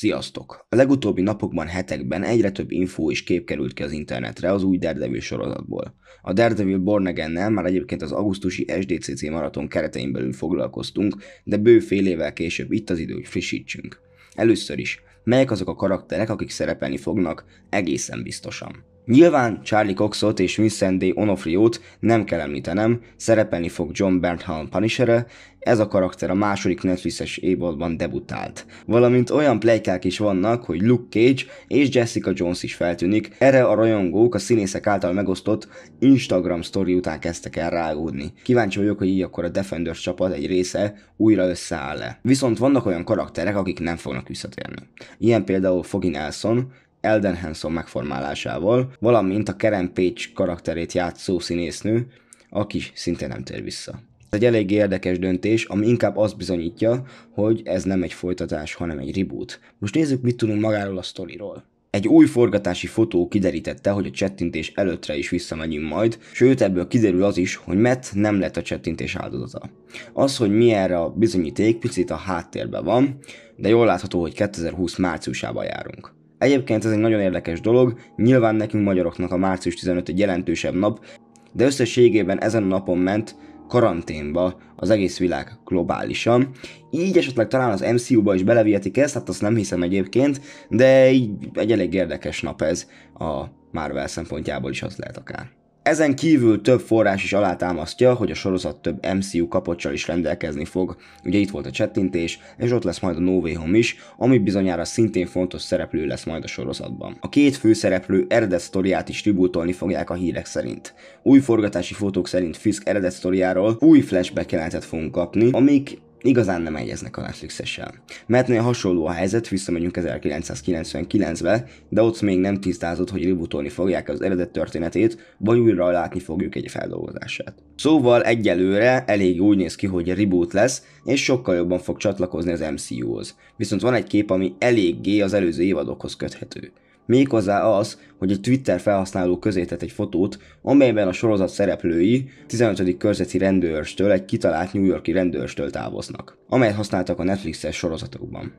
Sziasztok! A legutóbbi napokban, hetekben egyre több infó és kép került ki az internetre az új Daredevil sorozatból. A Daredevil Born again már egyébként az augusztusi SDCC maraton keretein belül foglalkoztunk, de bő fél évvel később itt az idő, hogy frissítsünk. Először is, melyek azok a karakterek, akik szerepelni fognak, egészen biztosan. Nyilván Charlie Coxot és Vincent D. Onofriót nem kell említenem, szerepelni fog John Bernthal punisher -e, ez a karakter a második Netflixes évadban debutált. Valamint olyan plejkák is vannak, hogy Luke Cage és Jessica Jones is feltűnik, erre a rajongók a színészek által megosztott Instagram Story után kezdtek el rágódni. Kíváncsi vagyok, hogy így akkor a Defenders csapat egy része újra összeáll-e. Viszont vannak olyan karakterek, akik nem fognak visszatérni. Ilyen például Foggy Nelson, Elden Hanson megformálásával, valamint a Karen Page karakterét játszó színésznő, aki szintén nem tér vissza. Ez egy elég érdekes döntés, ami inkább azt bizonyítja, hogy ez nem egy folytatás, hanem egy reboot. Most nézzük, mit tudunk magáról a sztoriról. Egy új forgatási fotó kiderítette, hogy a csettintés előttre is visszamegyünk majd, sőt ebből kiderül az is, hogy Matt nem lett a csettintés áldozata. Az, hogy mi erre a bizonyíték, picit a háttérben van, de jól látható, hogy 2020 márciusában járunk. Egyébként ez egy nagyon érdekes dolog, nyilván nekünk magyaroknak a március 15 egy jelentősebb nap, de összességében ezen a napon ment karanténba az egész világ globálisan. Így esetleg talán az MCU-ba is belevihetik ezt, hát azt nem hiszem egyébként, de így egy elég érdekes nap ez a Marvel szempontjából is az lehet akár. Ezen kívül több forrás is alátámasztja, hogy a sorozat több MCU kapocsal is rendelkezni fog. Ugye itt volt a csettintés, és ott lesz majd a No Way Home is, ami bizonyára szintén fontos szereplő lesz majd a sorozatban. A két főszereplő eredet sztoriát is tributolni fogják a hírek szerint. Új forgatási fotók szerint Fisk eredet sztoriáról új flashback jelentet fogunk kapni, amik igazán nem egyeznek a Netflix-essel. nagyon hasonló a helyzet, visszamegyünk 1999-be, de ott még nem tisztázott, hogy rebootolni fogják az eredet történetét, vagy újra látni fogjuk egy feldolgozását. Szóval egyelőre elég úgy néz ki, hogy reboot lesz, és sokkal jobban fog csatlakozni az MCU-hoz. Viszont van egy kép, ami eléggé az előző évadokhoz köthető méghozzá az, hogy egy Twitter felhasználó közé tett egy fotót, amelyben a sorozat szereplői 15. körzeti rendőrstől egy kitalált New Yorki rendőrstől távoznak, amelyet használtak a Netflixes sorozatokban.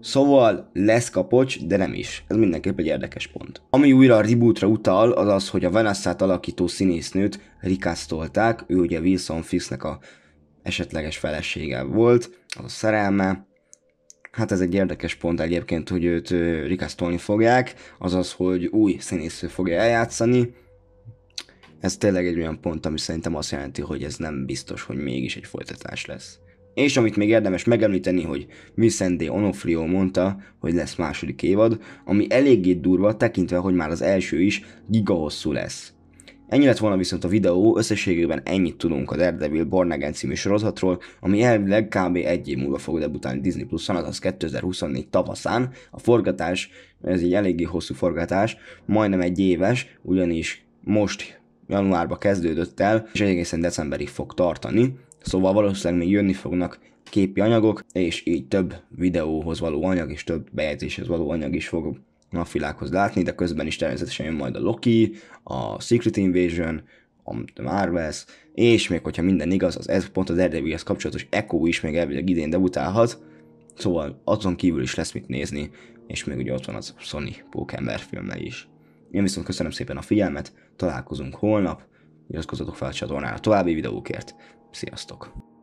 Szóval lesz kapocs, de nem is. Ez mindenképp egy érdekes pont. Ami újra a rebootra utal, az az, hogy a vanessa alakító színésznőt rikáztolták, ő ugye Wilson Fisknek a esetleges felesége volt, az a szerelme, Hát ez egy érdekes pont egyébként, hogy őt rikasztolni fogják, azaz, hogy új színésző fogja eljátszani. Ez tényleg egy olyan pont, ami szerintem azt jelenti, hogy ez nem biztos, hogy mégis egy folytatás lesz. És amit még érdemes megemlíteni, hogy Vicente Onofrio mondta, hogy lesz második évad, ami eléggé durva, tekintve, hogy már az első is gigahosszú lesz. Ennyi lett volna viszont a videó, összességében ennyit tudunk a Daredevil Born című sorozatról, ami elvileg kb. egy év múlva fog debutálni Disney Plus-on, azaz 2024 tavaszán. A forgatás, ez egy eléggé hosszú forgatás, majdnem egy éves, ugyanis most januárba kezdődött el, és egészen decemberig fog tartani, szóval valószínűleg még jönni fognak képi anyagok, és így több videóhoz való anyag és több bejegyzéshez való anyag is fog napvilághoz látni, de közben is természetesen jön majd a Loki, a Secret Invasion, a Marvels, és még hogyha minden igaz, az ez pont az Daredevilhez kapcsolatos Echo is még elvileg idén debutálhat, szóval azon kívül is lesz mit nézni, és még ugye ott van az Sony Pókember filmje is. Én viszont köszönöm szépen a figyelmet, találkozunk holnap, iratkozzatok fel a csatornára további videókért. Sziasztok!